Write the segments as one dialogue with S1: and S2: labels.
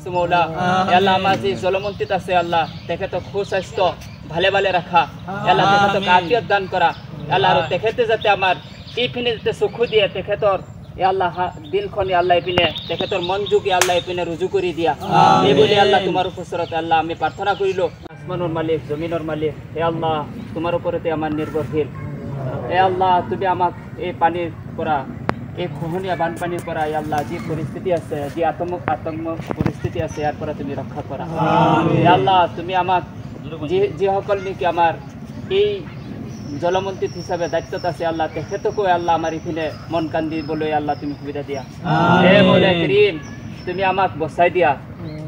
S1: তেখেতৰ মন যোগে আল্লাহ ইপিনে ৰুজু কৰি দিয়া এইবুলি আল্লাহ তোমাৰ ওচৰত আল্লাহ আমি প্ৰাৰ্থনা কৰিলোঁ আসমানৰ মালিক জমিনৰ মালিক হে আল্লাহ তোমাৰ ওপৰতে আমাৰ নিৰ্ভৰশীল হে আল্লাহ তুমি আমাক এই পানীৰ পৰা এই খহনীয়া বানপানীৰ পৰা আল্লাহ যি পৰিস্থিতি আছে যি আতংক আতংক পৰিস্থিতি আছে ইয়াৰ পৰা তুমি ৰক্ষা কৰা আল্লাহ তুমি আমাক যি যিসকল নেকি আমাৰ এই জলমন্ত্ৰীত হিচাপে দায়িত্বত আছে আল্লাহ তেখেতকো আল্লাহ আমাৰ ইপিনে মন কাণ দিবলৈ আল্লাহ তুমি সুবিধা দিয়া হে মোলে করিম তুমি আমাক বচাই দিয়া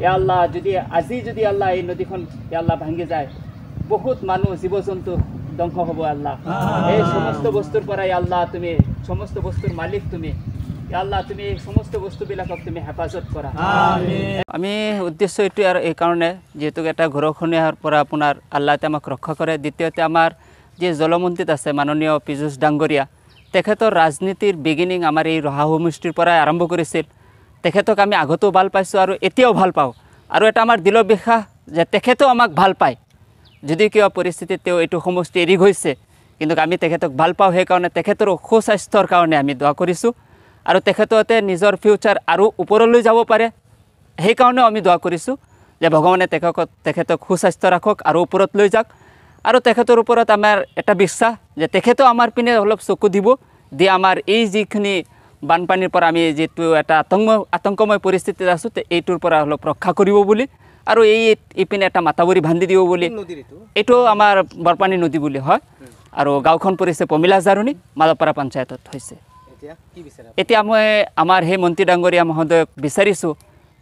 S1: এ আল্লাহ যদি আজি যদি আল্লাহ এই নদীখন আল্লাহ ভাঙি যায় বহুত মানুহ জীৱ জন্তু ধ্বংস হব আল্লাহ এই সমস্ত বস্তুর পরাই আল্লাহ তুমি সমস্ত বস্তুর মালিক তুমি আল্লাহ তুমি এই সমস্ত বস্তুবিলাকক তুমি হেফাজত কৰা আমি উদ্দেশ্য এইটো আৰু এইকাৰণে যিহেতু এটা ঘৰখনীয়াৰ পৰা আপোনাৰ আল্লাহতে আমাক ৰক্ষা কৰে দ্বিতীয়তে আমাৰ যি জলমন্ত্ৰীত আছে মাননীয় পীযুষ ডাঙৰীয়া তেখেতৰ ৰাজনীতিৰ বিগিনিং আমাৰ এই ৰহা সমষ্টিৰ পৰাই আৰম্ভ কৰিছিল তেখেতক আমি আগতেও ভাল পাইছোঁ আৰু এতিয়াও ভাল পাওঁ আৰু এটা আমাৰ দিল বিশ্বাস যে তেখেতেও আমাক ভাল পায় যদিও কিবা পৰিস্থিতিত তেওঁ এইটো সমষ্টি এৰি গৈছে কিন্তু আমি তেখেতক ভাল পাওঁ সেইকাৰণে তেখেতৰ সুস্বাস্থ্যৰ কাৰণে আমি দোৱা কৰিছোঁ আৰু তেখেততে নিজৰ ফিউচাৰ আৰু ওপৰলৈ যাব পাৰে সেইকাৰণেও আমি দোৱা কৰিছোঁ যে ভগৱানে তেখেতক তেখেতক সুস্বাস্থ্য ৰাখক আৰু ওপৰত লৈ যাওক আৰু তেখেতৰ ওপৰত আমাৰ এটা বিশ্বাস যে তেখেতেও আমাৰ পিনে অলপ চকু দিব দি আমাৰ এই যিখিনি বানপানীৰ পৰা আমি যিটো এটা আতংক আতংকময় পৰিস্থিতিত আছোঁ এইটোৰ পৰা অলপ ৰক্ষা কৰিব বুলি আৰু এই ইপিনে এটা মাতাবৰী বান্ধি দিব বুলি এইটো আমাৰ বৰপানী নদী বুলি হয় আৰু গাঁওখন পৰিছে পমিলা জাৰণী মালাপাৰা পঞ্চায়তত হৈছে এতিয়া মই আমাৰ সেই মন্ত্ৰী ডাঙৰীয়া মহোদয়ক বিচাৰিছোঁ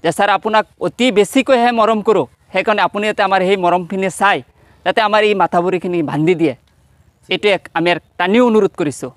S1: যে ছাৰ আপোনাক অতি বেছিকৈহে মৰম কৰোঁ সেইকাৰণে আপুনি যাতে আমাৰ সেই মৰমখিনি চাই যাতে আমাৰ এই মাথাবুৰিখিনি বান্ধি দিয়ে এইটোৱে আমি টানিও অনুৰোধ কৰিছোঁ